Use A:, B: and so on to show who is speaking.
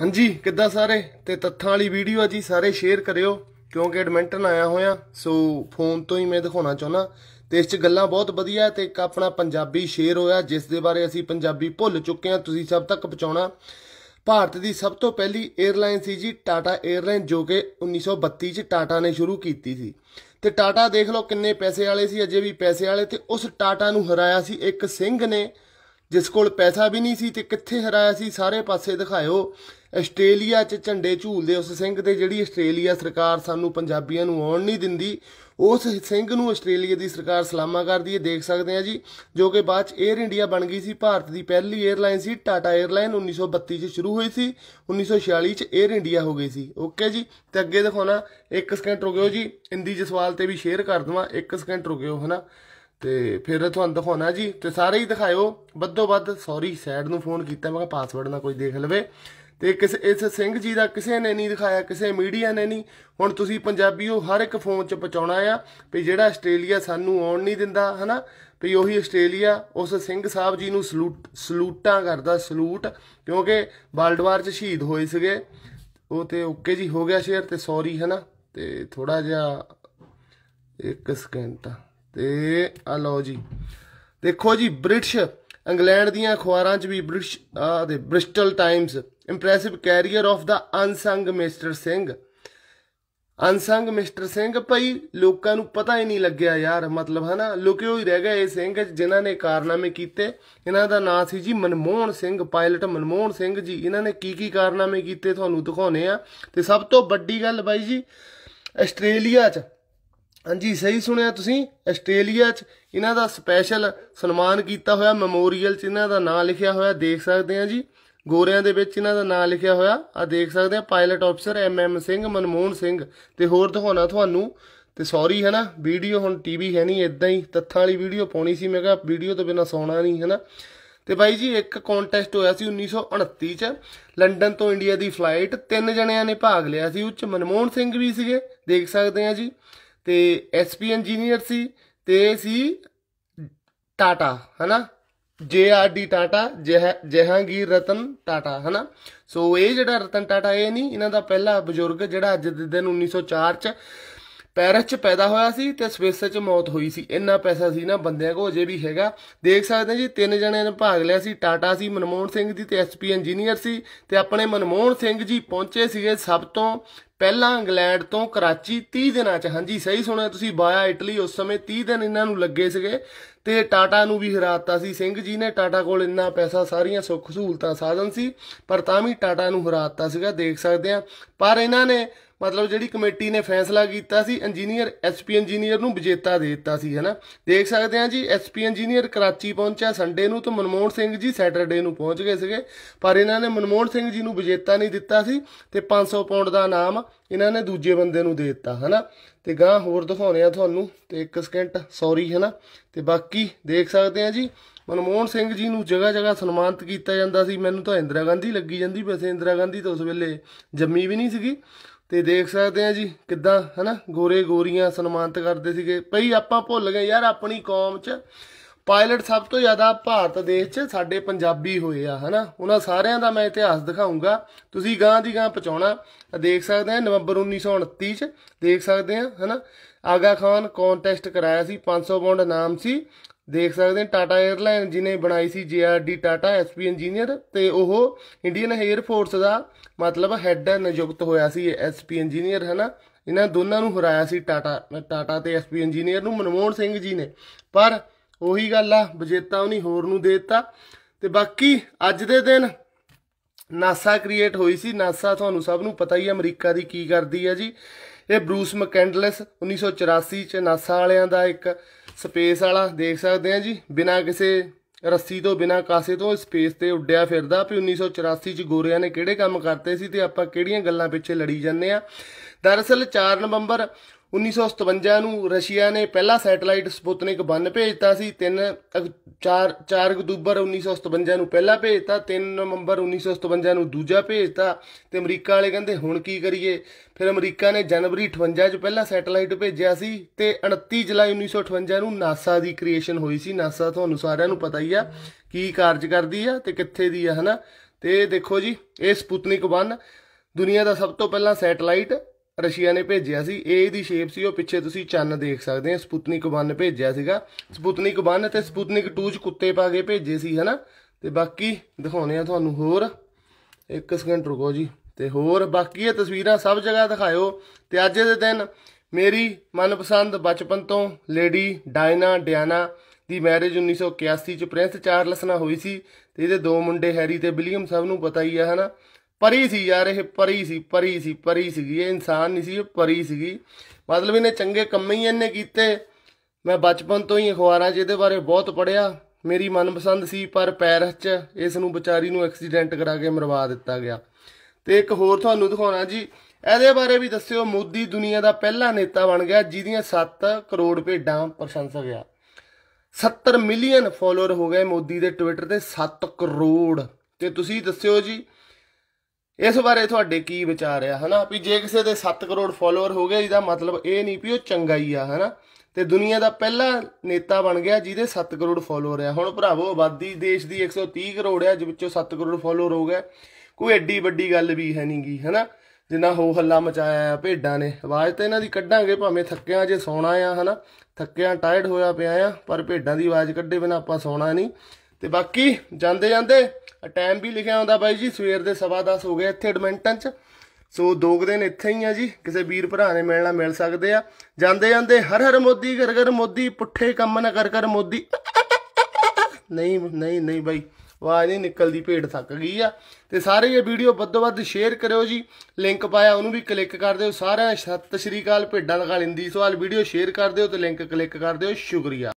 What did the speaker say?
A: ਹਾਂਜੀ ਕਿੱਦਾਂ ਸਾਰੇ ਤੇ ਤੱਥਾਂ ਵਾਲੀ ਵੀਡੀਓ ਆ ਜੀ ਸਾਰੇ ਸ਼ੇਅਰ ਕਰਿਓ ਕਿਉਂਕਿ ਐਡਮਿੰਟਨ ਆਇਆ ਹੋਇਆ ਸੋ ਫੋਨ ਤੋਂ ਹੀ ਮੈਂ ਦਿਖਾਉਣਾ ਚਾਹੁੰਦਾ ਤੇ ਇਸ 'ਚ ਗੱਲਾਂ ਬਹੁਤ ਵਧੀਆ ਤੇ ਇੱਕ ਆਪਣਾ ਪੰਜਾਬੀ ਸ਼ੇਅਰ ਹੋਇਆ ਜਿਸ ਦੇ ਬਾਰੇ ਅਸੀਂ ਪੰਜਾਬੀ ਭੁੱਲ ਚੁੱਕੇ ਹਾਂ ਤੁਸੀਂ ਸਭ ਤੱਕ ਪਹੁੰਚਾਉਣਾ ਭਾਰਤ ਦੀ ਸਭ ਤੋਂ ਪਹਿਲੀ 에ਅਰਲਾਈਨ ਸੀ ਜੀ ਟਾਟਾ 에ਅਰਲਾਈਨ ਜੋ ਕਿ 1932 ਚ ਟਾਟਾ ਨੇ ਸ਼ੁਰੂ ਕੀਤੀ ਸੀ ਤੇ ਟਾਟਾ ਦੇਖ ਲਓ ਕਿੰਨੇ ਪੈਸੇ ਵਾਲੇ ਸੀ ਅਜੇ ਵੀ ਪੈਸੇ ਵਾਲੇ ਤੇ ਉਸ ਟਾਟਾ ਨੂੰ ਹਰਾਇਆ ਸੀ ਇੱਕ ਸਿੰਘ ਨੇ ਜਿਸ ਕੋਲ ਪੈਸਾ ਵੀ ਨਹੀਂ ਸੀ ਤੇ ਕਿੱਥੇ ਹਰਾਇਆ ਸੀ ਸਾਰੇ ਪਾਸੇ ਦਿਖਾਇਓ ਆਸਟ੍ਰੇਲੀਆ 'ਚ ਝੰਡੇ ਝੂਲਦੇ ਉਸ ਸਿੰਘ ਤੇ ਜਿਹੜੀ ਆਸਟ੍ਰੇਲੀਆ ਸਰਕਾਰ ਸਾਨੂੰ ਪੰਜਾਬੀਆਂ ਨੂੰ ਆਉਣ ਨਹੀਂ ਦਿੰਦੀ ਉਸ ਸਿੰਘ ਨੂੰ ਆਸਟ੍ਰੇਲੀਆ ਦੀ ਸਰਕਾਰ ਸਲਾਮਾ ਕਰਦੀ ਹੈ ਦੇਖ ਸਕਦੇ ਆ ਜੀ ਜੋ ਕਿ ਬਾਅਦ 'ਚ 에ਅਰ ਇੰਡੀਆ ਬਣ ਗਈ ਸੀ ਭਾਰਤ ਦੀ ਪਹਿਲੀ 에ਅਰਲਾਈਨ ਸੀ ਟਾਟਾ 에ਅਰਲਾਈਨ 1932 'ਚ ਸ਼ੁਰੂ ਹੋਈ ਸੀ 1946 'ਚ 에ਅਰ ਇੰਡੀਆ ਹੋ ਗਈ ਸੀ ਓਕੇ ਜੀ ਤੇ ਅੱਗੇ ਦਿਖਾਉਣਾ 1 ਸਕਿੰਟ ਰੁਕਿਓ ਜੀ ਇੰਦੀ ਜਸਵਾਲ ਤੇ ਵੀ ਸ਼ੇਅਰ ਕਰ ਦਵਾਂ 1 ਸਕਿੰਟ ਰੁਕਿਓ ਹਨਾ ਤੇ ਫਿਰ ਤੁਹਾਨੂੰ ਦਿਖਾਉਣਾ ਜੀ ਤੇ ਸਾਰੇ ਹੀ ਦਿਖਾਇਓ ਵੱਧੋ ਵੱਧ ਸੌਰੀ ਸਾਈਡ ਨੂੰ ਫੋਨ ਕੀਤਾ ਮੈਂ ਕਿਹਾ ਪਾਸਵਰਡ ਨਾ ਕੋਈ ਦੇਖ ਲਵੇ ਤੇ ਕਿਸ ਇਸ ਸਿੰਘ ਜੀ ਦਾ ਕਿਸੇ ਨੇ ਨਹੀਂ ਦਿਖਾਇਆ ਕਿਸੇ ਮੀਡੀਆ ਨੇ ਨਹੀਂ ਹੁਣ ਤੁਸੀਂ ਪੰਜਾਬੀਓ ਹਰ ਇੱਕ ਫੋਨ 'ਚ ਪਹੁੰਚਾਉਣਾ ਆ ਵੀ ਜਿਹੜਾ ਆਸਟ੍ਰੇਲੀਆ ਸਾਨੂੰ ਆਉਣ ਨਹੀਂ ਦਿੰਦਾ ਹਨਾ ਵੀ ਉਹੀ ਆਸਟ੍ਰੇਲੀਆ ਉਸ ਸਿੰਘ ਸਾਹਿਬ ਜੀ ਨੂੰ ਸਲੂਟ ਸਲੂਟਾਂ ਕਰਦਾ ਸਲੂਟ ਕਿਉਂਕਿ ਵਰਲਡ ਵਾਰ 'ਚ ਸ਼ਹੀਦ ਹੋਏ ਸੀਗੇ ਉਹ ਤੇ ਓਕੇ ਜੀ ਹੋ ਗਿਆ ਸ਼ੇਅਰ ਤੇ ਸੌਰੀ ਹਨਾ ਤੇ ਥੋੜਾ ਜਿਹਾ 1 ਸਕਿੰਟ ਤੇ ਆ ਲਓ ਜੀ ਦੇਖੋ ਜੀ ਬ੍ਰਿਟਿਸ਼ ਇੰਗਲੈਂਡ ਦੀਆਂ ਅਖਬਾਰਾਂ 'ਚ ਵੀ ਬ੍ਰਿਟਿਸ਼ ਆ ਦੇ Bristol Times impressive career of ਦਾ unsung Mister Singh unsung Mister Singh ਭਾਈ ਲੋਕਾਂ ਨੂੰ ਪਤਾ ਹੀ ਨਹੀਂ ਲੱਗਿਆ ਯਾਰ ਮਤਲਬ ਹਨਾ ਲੁਕਿਓ ਹੀ ਰਹਿ ਗਏ ਇਹ ਸਿੰਘ ਜਿਨ੍ਹਾਂ ਨੇ ਕਾਰਨਾਮੇ ਕੀਤੇ ਇਹਨਾਂ ਦਾ ਨਾਂ ਸੀ ਜੀ ਮਨਮੋਹਨ ਸਿੰਘ ਪਾਇਲਟ ਮਨਮੋਹਨ ਸਿੰਘ ਜੀ ਇਹਨਾਂ ਨੇ ਕੀ ਕੀ ਕਾਰਨਾਮੇ ਕੀਤੇ ਤੁਹਾਨੂੰ ਦਿਖਾਉਨੇ ਆ ਤੇ ਸਭ ਤੋਂ ਵੱਡੀ ਗੱਲ ਬਾਈ ਜੀ ਆਸਟ੍ਰੇਲੀਆ 'ਚ ਹਾਂਜੀ ਸਹੀ ਸੁਣਿਆ ਤੁਸੀਂ ਆਸਟ੍ਰੇਲੀਆ 'ਚ ਇਹਨਾਂ ਦਾ ਸਪੈਸ਼ਲ ਸਨਮਾਨ ਕੀਤਾ ਹੋਇਆ ਮੈਮੋਰੀਅਲ 'ਚ ਇਹਨਾਂ ਦਾ ਨਾਂ ਲਿਖਿਆ ਹੋਇਆ ਦੇਖ ਸਕਦੇ ਆ ਜੀ ਗੋਰਿਆਂ ਦੇ ਵਿੱਚ ਇਹਨਾਂ ਦਾ ਨਾਂ ਲਿਖਿਆ ਹੋਇਆ ਆ ਦੇਖ ਸਕਦੇ ਆ pilot officer M M Singh Manmohan Singh ਤੇ ਹੋਰ ਦਿਖਾਉਣਾ ਤੁਹਾਨੂੰ ਤੇ ਸੌਰੀ ਹੈ ਨਾ ਵੀਡੀਓ ਹੁਣ ਟੀਵੀ ਹੈ ਨਹੀਂ ਇਦਾਂ ਹੀ ਤੱਥਾਂ ਵਾਲੀ ਵੀਡੀਓ ਪਾਉਣੀ ਸੀ ਮੈਂ ਕਿਹਾ ਵੀਡੀਓ ਤੋਂ ਬਿਨਾ ਸੌਣਾ ਨਹੀਂ ਹੈ ਨਾ ਤੇ ਬਾਈ ਜੀ ਇੱਕ ਕੰਟੈਸਟ ਹੋਇਆ ਸੀ 1929 ਚ ਲੰਡਨ ਤੋਂ ਇੰਡੀਆ ਦੀ ਫਲਾਈਟ ਤਿੰਨ ਜਣਿਆਂ ਨੇ ਭਾਗ ਲਿਆ ਸੀ ਉੱਚ ਮਨਮੋਹਨ ਸਿੰਘ ਵੀ ਸੀਗੇ ਦੇਖ ਸਕਦੇ ਆ ਜੀ ਤੇ ਐਸਪੀ ਇੰਜੀਨੀਅਰ ਸੀ ਤੇ ਸੀ ਟਾਟਾ ਹਨਾ J R D Tata Jehangir Ratan Tata ਹਨਾ ਸੋ ਇਹ ਜਿਹੜਾ ਰਤਨ ਟਾਟਾ ਇਹ ਨਹੀਂ ਇਹਨਾਂ ਦਾ ਪਹਿਲਾ ਬਜ਼ੁਰਗ ਜਿਹੜਾ ਅੱਜ ਦੇ ਦਿਨ 1904 ਚ ਪੈਰਿਸ 'ਚ ਪੈਦਾ ਹੋਇਆ ਸੀ ਤੇ ਸਵਿਸ 'ਚ ਮੌਤ ਹੋਈ ਸੀ ਇੰਨਾ ਪੈਸਾ ਸੀ ਨਾ ਬੰਦਿਆਂ ਕੋ ਅਜੇ ਵੀ ਹੈਗਾ ਦੇਖ ਸਕਦੇ ਜੀ ਤਿੰਨ ਜਣਿਆਂ ਨੇ ਭਾਗ ਲਿਆ ਸੀ ਟਾਟਾ ਸੀ ਮਨਮੋਹਨ ਸਿੰਘ ਦੀ ਤੇ ਐਸਪੀ ਇੰਜੀਨੀਅਰ ਸੀ ਤੇ ਆਪਣੇ ਮਨਮੋਹਨ ਸਿੰਘ ਜੀ ਪਹੁੰਚੇ ਸੀਗੇ ਸਭ ਤੋਂ ਪਹਿਲਾਂ ਇੰਗਲੈਂਡ ਤੋਂ ਕਰਾਚੀ 30 ਦਿਨਾਂ ਚ ਹਾਂਜੀ ਸਹੀ ਸੁਣਿਆ ਤੁਸੀਂ ਬਾਇਆ ਇਟਲੀ ਉਸ ਸਮੇਂ 30 ਦਿਨ ਇਹਨਾਂ ਨੂੰ ਲੱਗੇ ਸੀਗੇ ਤੇ ਟਾਟਾ ਨੂੰ ਵੀ ਹਰਾਤਾ ਸੀ ਸਿੰਘ ਜੀ ਨੇ ਟਾਟਾ ਕੋਲ ਇੰਨਾ ਪੈਸਾ ਸਾਰੀਆਂ ਸੁੱਖ ਸਹੂਲਤਾਂ ਸਾਧਨ ਸੀ ਪਰ ਤਾਂ ਵੀ ਟਾਟਾ ਨੂੰ ਹਰਾਤਾ ਸੀਗਾ ਦੇਖ ਸਕਦੇ ਆ ਪਰ ਇਹਨਾਂ ਨੇ ਮਤਲਬ ਜਿਹੜੀ ਕਮੇਟੀ ਨੇ ਫੈਸਲਾ ਕੀਤਾ ਸੀ ਇੰਜੀਨੀਅਰ ਐਸਪੀ ਇੰਜੀਨੀਅਰ ਨੂੰ ਵਿਜੇਤਾ ਦੇ ਦਿੱਤਾ ਸੀ ਹੈਨਾ ਦੇਖ ਸਕਦੇ ਆ ਜੀ ਐਸਪੀ ਇੰਜੀਨੀਅਰ ਕਰਾਚੀ ਪਹੁੰਚਿਆ ਸੰਡੇ ਨੂੰ ਤੇ ਮਨਮੋਹਨ ਸਿੰਘ ਜੀ ਸੈਟਰਡੇ ਨੂੰ ਪਹੁੰਚ ਗਏ ਸੀਗੇ ਪਰ ਇਹਨਾਂ ਨੇ ਮਨਮੋਹਨ ਸਿੰਘ ਜੀ ਨੂੰ ਵਿਜੇਤਾ ਨਹੀਂ ਦਿੱਤਾ ਸੀ ਤੇ 500 ਪਾਉਂਡ ਦਾ ਨਾਮ ਇਹਨਾਂ ਨੇ ਦੂਜੇ ਬੰਦੇ ਨੂੰ ਦੇ ਦਿੱਤਾ ਹਨਾ ਤੇ ਗਾਂ ਹੋਰ ਦਿਖਾਉਣੇ ਆ ਤੁਹਾਨੂੰ ਤੇ ਇੱਕ ਸਕਿੰਟ ਸੌਰੀ ਹਨਾ ਤੇ ਬਾਕੀ ਦੇਖ ਸਕਦੇ ਆ ਜੀ ਮਨਮੋਹਨ ਸਿੰਘ ਜੀ ਨੂੰ ਜਗ੍ਹਾ ਜਗ੍ਹਾ ਸਨਮਾਨਿਤ ਕੀਤਾ ਜਾਂਦਾ ਸੀ ਮੈਨੂੰ ਤਾਂ ਇੰਦਰਾ ਗਾਂਧੀ ਲੱਗੀ ਜਾਂਦੀ ਵੈਸੇ ਇੰਦਰਾ ਗਾਂਧੀ ਤਾਂ ਉਸ ਵੇਲੇ ਜੰਮੀ ਵੀ ਨਹੀਂ ਸੀਗੀ ਤੇ ਦੇਖ ਸਕਦੇ ਆ ਜੀ ਕਿੱਦਾਂ ਹਨਾ ਗੋਰੇ ਗੋਰੀਆਂ ਸਨਮਾਨਿਤ ਕਰਦੇ ਸੀਗੇ ਭਈ ਆਪਾਂ ਭੁੱਲ ਗਏ ਯਾਰ ਆਪਣੀ ਕੌਮ 'ਚ ਪਾਇਲਟ ਸਭ ਤੋਂ ਜ਼ਿਆਦਾ ਭਾਰਤ ਦੇਸ਼ 'ਚ ਸਾਡੇ ਪੰਜਾਬੀ ਹੋਏ ਆ ਹਨਾ ਉਹਨਾਂ ਸਾਰਿਆਂ ਦਾ ਮੈਂ ਇਤਿਹਾਸ ਦਿਖਾਉਂਗਾ ਤੁਸੀਂ ਗਾਂ ਦੀ ਗਾਂ ਪਹਚਾਉਣਾ ਦੇਖ ਸਕਦੇ ਆ ਨਵੰਬਰ 1929 'ਚ ਦੇਖ ਸਕਦੇ ਆ ਹਨਾ ਆਗਾ ਖਾਨ ਕੰਟੈਸਟ ਕਰਾਇਆ ਸੀ 500 ਪੌਂਡ ਨਾਮ ਸੀ ਦੇਖ ਸਕਦੇ ਆ ਟਾਟਾ 에ਅਰਲਾਈਨ ਜਿਨੇ ਬਣਾਈ ਸੀ ਜੀਆਰਡੀ ਟਾਟਾ ਐਸਪੀ ਇੰਜੀਨੀਅਰ ਤੇ ਉਹ ਇੰਡੀਅਨ 에ਅਰ ਫੋਰਸ ਦਾ ਮਤਲਬ ਹੈੱਡ ਨਿਯੁਕਤ ਹੋਇਆ ਸੀ ਐਸਪੀ ਇੰਜੀਨੀਅਰ ਹਨਾ ਇਹਨਾਂ ਦੋਨਾਂ ਨੂੰ ਹਰਾਇਆ ਸੀ ਟਾਟਾ ਟਾਟਾ ਤੇ ਐਸਪੀ ਇੰਜੀਨੀਅਰ ਨੂੰ ਮਨਮੋਹਨ ਸਿੰਘ ਜੀ ਨੇ ਪਰ ਉਹੀ ਗੱਲ ਆ ਵਿਜੇਤਾ ਨਹੀਂ ਹੋਰ ਨੂੰ ਦੇਤਾ ਤੇ ਬਾਕੀ ਅੱਜ ਦੇ ਦਿਨ ਨਾਸਾ ਕ੍ਰੀਏਟ ਹੋਈ ਸੀ ਨਾਸਾ ਤੁਹਾਨੂੰ ਸਭ ਨੂੰ ਪਤਾ ਹੀ ਹੈ ਅਮਰੀਕਾ ਦੀ ਕੀ ਕਰਦੀ ਹੈ ਜੀ ਇਹ ਬਰੂਸ ਮਕੈਂਡਲਸ 1984 ਚ ਨਾਸਾ ਵਾਲਿਆਂ ਦਾ ਇੱਕ ਸਪੇਸ ਵਾਲਾ ਦੇਖ ਸਕਦੇ ਆ ਜੀ ਬਿਨਾ ਕਿਸੇ ਰੱਸੀ ਤੋਂ ਬਿਨਾ ਕਾਸੇ ਤੋਂ ਸਪੇਸ ਤੇ ਉੱਡਿਆ ਫਿਰਦਾ ਵੀ 1984 ਚ ਗੋਰਿਆਂ ਨੇ ਕਿਹੜੇ ਕੰਮ ਕਰਤੇ ਸੀ ਤੇ ਆਪਾਂ ਕਿਹੜੀਆਂ ਗੱਲਾਂ ਪਿੱਛੇ ਲੜੀ ਜਾਂਦੇ ਆ ਦਰਅਸਲ 4 ਨਵੰਬਰ 1957 ਨੂੰ ਰਸ਼ੀਆ ਨੇ ਪਹਿਲਾ ਸੈਟੇਲਾਈਟ ਸਪੁਤਨਿਕ 1 ਭੇਜਤਾ ਸੀ 3 4 4 ਅਕਤੂਬਰ 1957 ਨੂੰ ਪਹਿਲਾ ਭੇਜਤਾ 3 ਨਵੰਬਰ 1957 ਨੂੰ ਦੂਜਾ ਭੇਜਤਾ ਤੇ ਅਮਰੀਕਾ ਵਾਲੇ ਕਹਿੰਦੇ ਹੁਣ ਕੀ ਕਰੀਏ ਫਿਰ ਅਮਰੀਕਾ ਨੇ ਜਨਵਰੀ 58 ਚ ਪਹਿਲਾ ਸੈਟੇਲਾਈਟ ਭੇਜਿਆ ਸੀ ਤੇ 29 ਜੁਲਾਈ 1958 ਨੂੰ ਨਾਸਾ ਦੀ ਕ੍ਰੀਏਸ਼ਨ ਹੋਈ ਸੀ ਨਾਸਾ ਤੁਹਾਨੂੰ ਸਾਰਿਆਂ ਨੂੰ ਪਤਾ ਹੀ ਆ ਕੀ ਕਾਰਜ ਕਰਦੀ ਆ ਤੇ ਕਿੱਥੇ ਦੀ ਆ ਹਨਾ ਤੇ ਦੇਖੋ ਜੀ ਇਹ ਸਪੁਤਨਿਕ 1 ਦੁਨੀਆ ਦਾ ਸਭ ਤੋਂ ਪਹਿਲਾ ਸੈਟੇਲਾਈਟ ਰਸ਼ੀਆ ਨੇ ਭੇਜਿਆ ਸੀ ਇਹ ਦੀ ਸ਼ੇਪ ਸੀ ਉਹ ਪਿੱਛੇ ਤੁਸੀਂ ਚੰਨ ਦੇਖ ਸਕਦੇ ਆ ਸਪੁਤਨਿਕ 1 ਭੇਜਿਆ ਸੀਗਾ ਸਪੁਤਨਿਕ 1 ਤੇ ਸਪੁਤਨਿਕ 2 ਚ ਕੁੱਤੇ ਪਾ ਕੇ ਭੇਜੇ ਸੀ ਹਨਾ ਤੇ ਬਾਕੀ ਦਿਖਾਉਨੇ ਆ ਤੁਹਾਨੂੰ ਹੋਰ ਇੱਕ ਸਕਿੰਟ ਰੁਕੋ ਜੀ ਤੇ ਹੋਰ ਬਾਕੀ ਇਹ ਤਸਵੀਰਾਂ ਸਭ ਜਗ੍ਹਾ ਦਿਖਾਇਓ ਤੇ ਅੱਜ ਦੇ ਦਿਨ ਮੇਰੀ ਮਨਪਸੰਦ ਬਚਪਨ ਤੋਂ ਲੇਡੀ ਡਾਇਨਾ ਡਿਆਨਾ ਦੀ ਮੈਰਿਜ 1981 ਚ ਪ੍ਰਿੰਸ ਚਾਰਲਸ ਨਾਲ ਹੋਈ ਸੀ ਤੇ ਇਹਦੇ ਦੋ ਮੁੰਡੇ ਹੈਰੀ ਤੇ ਵਿਲੀਅਮ ਸਭ ਨੂੰ ਪਤਾ ਹੀ ਆ ਹਨਾ ਪਰੀ ਸੀ ਯਾਰ ਇਹ ਪਰੀ ਸੀ ਪਰੀ ਸੀ ਪਰੀ ਸੀਗੀ ਇਹ ਇਨਸਾਨ ਨਹੀਂ ਸੀ ਇਹ ਪਰੀ ਸੀਗੀ ਮਤਲਬ ਇਹਨੇ ਚੰਗੇ ਕੰਮ ਹੀ ਇਹਨੇ ਕੀਤੇ ਮੈਂ ਬਚਪਨ ਤੋਂ ਹੀ ਅਖਬਾਰਾਂ 'ਚ ਇਹਦੇ ਬਾਰੇ ਬਹੁਤ ਪੜਿਆ ਮੇਰੀ ਮਨਪਸੰਦ ਸੀ ਪਰ ਪੈਰਿਸ 'ਚ ਇਸ ਨੂੰ ਵਿਚਾਰੀ ਨੂੰ ਐਕਸੀਡੈਂਟ ਕਰਾ ਕੇ ਮਰਵਾ ਦਿੱਤਾ ਗਿਆ ਤੇ ਇੱਕ ਹੋਰ ਤੁਹਾਨੂੰ ਦਿਖਾਉਣਾ ਜੀ ਇਹਦੇ ਬਾਰੇ ਵੀ ਦੱਸਿਓ ਮੋਦੀ ਦੁਨੀਆ ਦਾ ਪਹਿਲਾ ਨੇਤਾ ਬਣ ਗਿਆ ਜਿਹਦੀਆਂ 7 ਕਰੋੜ ਭੇਡਾਂ ਪ੍ਰਸ਼ੰਸਕ ਆ 70 ਮਿਲੀਅਨ ਫਾਲੋਅਰ ਹੋ ਗਏ ਮੋਦੀ ਦੇ ਟਵਿੱਟਰ ਤੇ 7 ਕਰੋੜ ਤੇ ਤੁਸੀਂ ਦੱਸਿਓ ਜੀ ਇਸ ਬਾਰੇ ਤੁਹਾਡੇ ਕੀ ਵਿਚਾਰ ਆ ਹਨਾ ਵੀ ਜੇ ਕਿਸੇ ਦੇ 7 ਕਰੋੜ ਫਾਲੋਅਰ ਹੋ ਗਏ ਇਹਦਾ ਮਤਲਬ ਇਹ ਨਹੀਂ ਵੀ ਉਹ ਚੰਗਾ ਹੀ ਆ ਹਨਾ ਤੇ ਦੁਨੀਆ ਦਾ ਪਹਿਲਾ ਨੇਤਾ ਬਣ ਗਿਆ ਜਿਹਦੇ 7 ਕਰੋੜ ਫਾਲੋਅਰ ਆ ਹੁਣ ਭਰਾਵੋ ਆਬਾਦੀ ਦੇਸ਼ ਦੀ 130 ਕਰੋੜ ਆ ਜਿਸ ਵਿੱਚੋਂ 7 ਕਰੋੜ ਫਾਲੋਅਰ ਹੋ ਗਏ ਕੋਈ ਐਡੀ ਵੱਡੀ ਗੱਲ ਵੀ ਹੈ ਨਹੀਂਗੀ ਹਨਾ ਜਿੰਨਾ ਹੋ ਹੱਲਾ ਮਚਾਇਆ ਆ ਭੇਡਾਂ ਨੇ ਆਵਾਜ਼ ਤਾਂ ਇਹਨਾਂ ਦੀ ਕੱਢਾਂਗੇ ਭਾਵੇਂ ਥੱਕਿਆਂ ਜੇ ਸੌਣਾ ਆ ਹਨਾ ਥੱਕਿਆਂ ਟਾਇਰਡ ਹੋਇਆ ਪਿਆ ਆ ਪਰ ਭੇਡਾਂ ਦੀ ਆਵਾਜ਼ ਕੱਢੇ ਬਿਨਾ ਆਪਾਂ ਸੌਣਾ ਨਹੀਂ ਤੇ ਬਾਕੀ ਜਾਂਦੇ ਜਾਂਦੇ ਟਾਈਮ ਵੀ ਲਿਖਿਆ ਹੁੰਦਾ ਬਾਈ ਜੀ ਸਵੇਰ ਦੇ 10:30 ਹੋ ਗਏ ਇੱਥੇ ਐਡਮਿੰਟਨ 'ਚ ਸੋ ਦੋ ਦਿਨ ਇੱਥੇ ਹੀ ਆ ਜੀ ਕਿਸੇ ਵੀਰ ਭਰਾ ਨੇ ਮਿਲਣਾ ਮਿਲ ਸਕਦੇ ਆ ਜਾਂਦੇ ਜਾਂਦੇ ਹਰ ਹਰ ਮੋਦੀ ਕਰ ਕਰ ਮੋਦੀ ਪੁੱਠੇ ਕੰਮ ਨਾ ਕਰ ਕਰ ਮੋਦੀ ਨਹੀਂ ਨਹੀਂ ਨਹੀਂ ਬਾਈ ਆਵਾਜ਼ ਨਹੀਂ ਨਿਕਲਦੀ ਭੇਡ ਥੱਕ ਗਈ ਆ ਤੇ ਸਾਰੇ ਇਹ ਵੀਡੀਓ ਵੱਧੋ ਵੱਧ ਸ਼ੇਅਰ ਕਰਿਓ ਜੀ ਲਿੰਕ ਪਾਇਆ ਉਹਨੂੰ ਵੀ ਕਲਿੱਕ ਕਰ ਦਿਓ ਸਾਰਿਆਂ ਸਤਿ ਸ਼੍ਰੀ ਅਕਾਲ ਭੇਡਾਂ ਲਗਾ ਲਿੰਦੀ ਸਵਾਲ ਵੀਡੀਓ ਸ਼ੇਅਰ ਕਰ ਦਿਓ ਤੇ ਲਿੰਕ ਕਲਿੱਕ ਕਰ ਦਿਓ ਸ਼ੁਕਰੀਆ